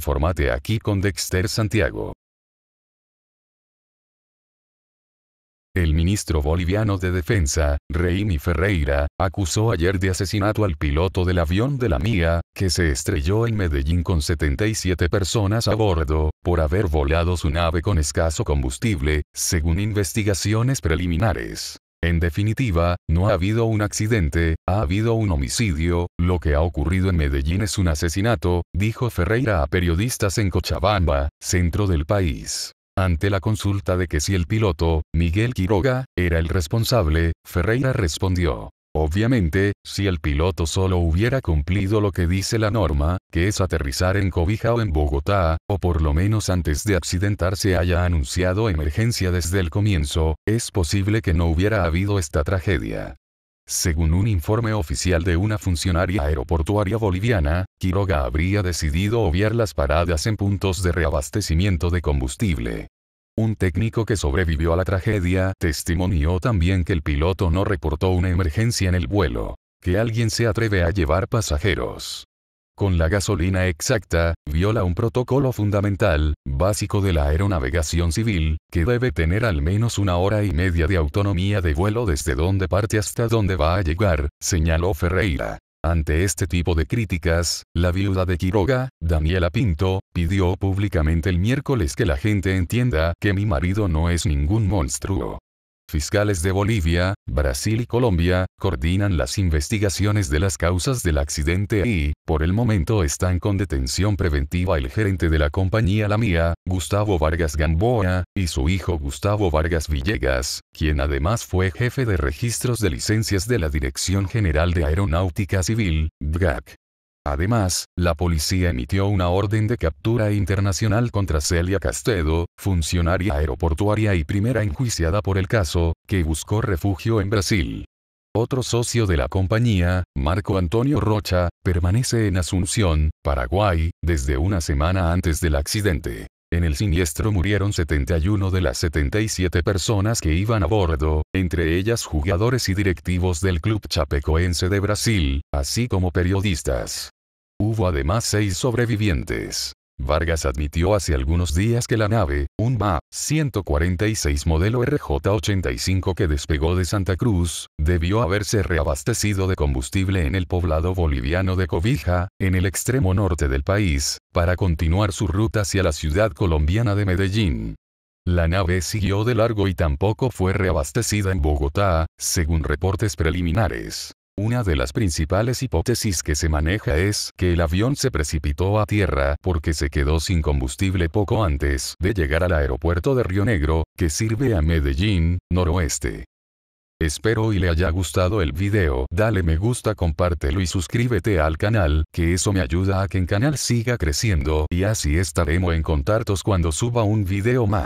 Informate aquí con Dexter Santiago. El ministro boliviano de Defensa, Reymi Ferreira, acusó ayer de asesinato al piloto del avión de la MIA, que se estrelló en Medellín con 77 personas a bordo, por haber volado su nave con escaso combustible, según investigaciones preliminares. En definitiva, no ha habido un accidente, ha habido un homicidio, lo que ha ocurrido en Medellín es un asesinato, dijo Ferreira a periodistas en Cochabamba, centro del país. Ante la consulta de que si el piloto, Miguel Quiroga, era el responsable, Ferreira respondió, Obviamente, si el piloto solo hubiera cumplido lo que dice la norma, que es aterrizar en Cobija o en Bogotá, o por lo menos antes de accidentarse haya anunciado emergencia desde el comienzo, es posible que no hubiera habido esta tragedia. Según un informe oficial de una funcionaria aeroportuaria boliviana, Quiroga habría decidido obviar las paradas en puntos de reabastecimiento de combustible. Un técnico que sobrevivió a la tragedia testimonió también que el piloto no reportó una emergencia en el vuelo. Que alguien se atreve a llevar pasajeros. Con la gasolina exacta, viola un protocolo fundamental, básico de la aeronavegación civil, que debe tener al menos una hora y media de autonomía de vuelo desde donde parte hasta donde va a llegar, señaló Ferreira. Ante este tipo de críticas, la viuda de Quiroga, Daniela Pinto, pidió públicamente el miércoles que la gente entienda que mi marido no es ningún monstruo fiscales de Bolivia, Brasil y Colombia, coordinan las investigaciones de las causas del accidente y, por el momento están con detención preventiva el gerente de la compañía La Mía, Gustavo Vargas Gamboa, y su hijo Gustavo Vargas Villegas, quien además fue jefe de registros de licencias de la Dirección General de Aeronáutica Civil, DGAC. Además, la policía emitió una orden de captura internacional contra Celia Castedo, funcionaria aeroportuaria y primera enjuiciada por el caso, que buscó refugio en Brasil. Otro socio de la compañía, Marco Antonio Rocha, permanece en Asunción, Paraguay, desde una semana antes del accidente. En el siniestro murieron 71 de las 77 personas que iban a bordo, entre ellas jugadores y directivos del club chapecoense de Brasil, así como periodistas. Hubo además seis sobrevivientes. Vargas admitió hace algunos días que la nave, un ba 146 modelo RJ-85 que despegó de Santa Cruz, debió haberse reabastecido de combustible en el poblado boliviano de Cobija, en el extremo norte del país, para continuar su ruta hacia la ciudad colombiana de Medellín. La nave siguió de largo y tampoco fue reabastecida en Bogotá, según reportes preliminares. Una de las principales hipótesis que se maneja es que el avión se precipitó a tierra porque se quedó sin combustible poco antes de llegar al aeropuerto de Río Negro, que sirve a Medellín, noroeste. Espero y le haya gustado el video, dale me gusta compártelo y suscríbete al canal, que eso me ayuda a que el canal siga creciendo y así estaremos en contactos cuando suba un video más.